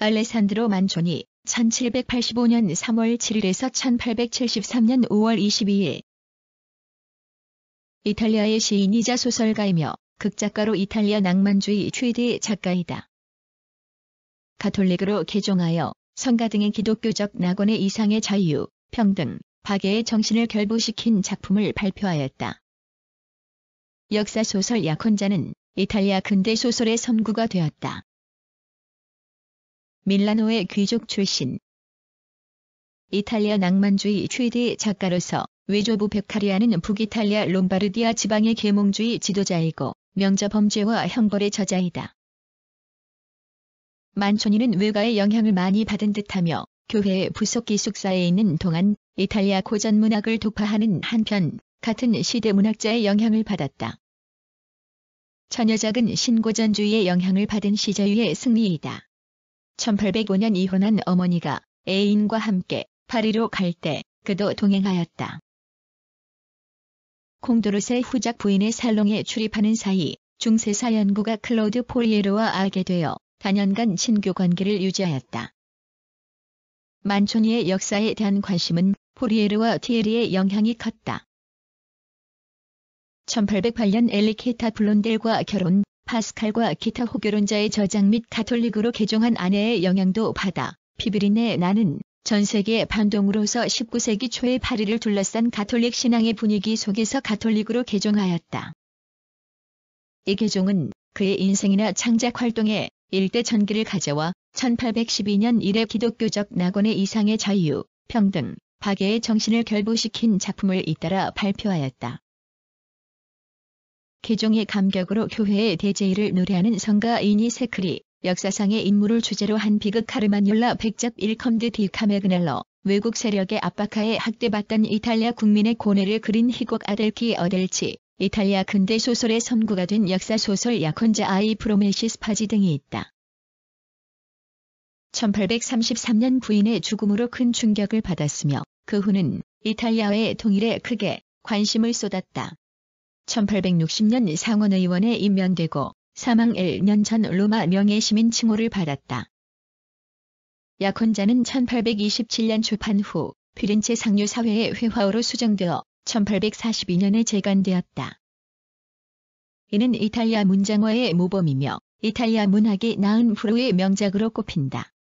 알레산드로 만초니 1785년 3월 7일에서 1873년 5월 22일 이탈리아의 시인이자 소설가이며 극작가로 이탈리아 낭만주의 최대 의 작가이다. 가톨릭으로 개종하여 성가 등의 기독교적 낙원의 이상의 자유, 평등, 박애의 정신을 결부시킨 작품을 발표하였다. 역사소설 약혼자는 이탈리아 근대 소설의 선구가 되었다. 밀라노의 귀족 출신. 이탈리아 낭만주의 최대 작가로서 외조부 베카리아는 북이탈리아 롬바르디아 지방의 계몽주의 지도자이고 명자 범죄와 형벌의 저자이다. 만촌이는 외가의 영향을 많이 받은 듯하며 교회의 부속 기숙사에 있는 동안 이탈리아 고전 문학을 독파하는 한편 같은 시대 문학자의 영향을 받았다. 처녀작은 신고전주의의 영향을 받은 시자유의 승리이다. 1805년 이혼한 어머니가 애인과 함께 파리로 갈 때 그도 동행하였다. 콩도르세 후작 부인의 살롱에 출입하는 사이 중세사 연구가 클로드 포리에르와 알게 되어 단연간 친교 관계를 유지하였다. 만촌이의 역사에 대한 관심은 포리에르와 티에리의 영향이 컸다. 1808년 엘리케타 블론델과 결혼, 파스칼과 기타 호교론자의 저장 및 가톨릭으로 개종한 아내의 영향도 받아 피브린의 나는 전 세계 반동으로서 19세기 초에 파리를 둘러싼 가톨릭 신앙의 분위기 속에서 가톨릭으로 개종하였다. 이 개종은 그의 인생이나 창작 활동에 일대 전기를 가져와 1812년 이래 기독교적 낙원의 이상의 자유, 평등, 박애의 정신을 결부시킨 작품을 잇따라 발표하였다. 개종의 감격으로 교회의 대제의를 노래하는 성가 이니세크리, 역사상의 인물을 주제로 한 비극 카르마뇰라 백작 일컴드 디 카메그넬러, 외국 세력의 압박하에 학대받던 이탈리아 국민의 고뇌를 그린 희곡 아델키 어델치, 이탈리아 근대 소설의 선구가 된 역사소설 약혼자 아이 프로메시스 파지 등이 있다. 1833년 부인의 죽음으로 큰 충격을 받았으며 그 후는 이탈리아의 통일에 크게 관심을 쏟았다. 1860년 상원의원에 임명되고 사망 1년 전 로마 명예시민 칭호를 받았다. 약혼자는 1827년 출판 후 피렌체 상류사회의 회화어로 수정되어 1842년에 재간되었다. 이는 이탈리아 문장어의 모범이며 이탈리아 문학의 나은 후로의 명작으로 꼽힌다.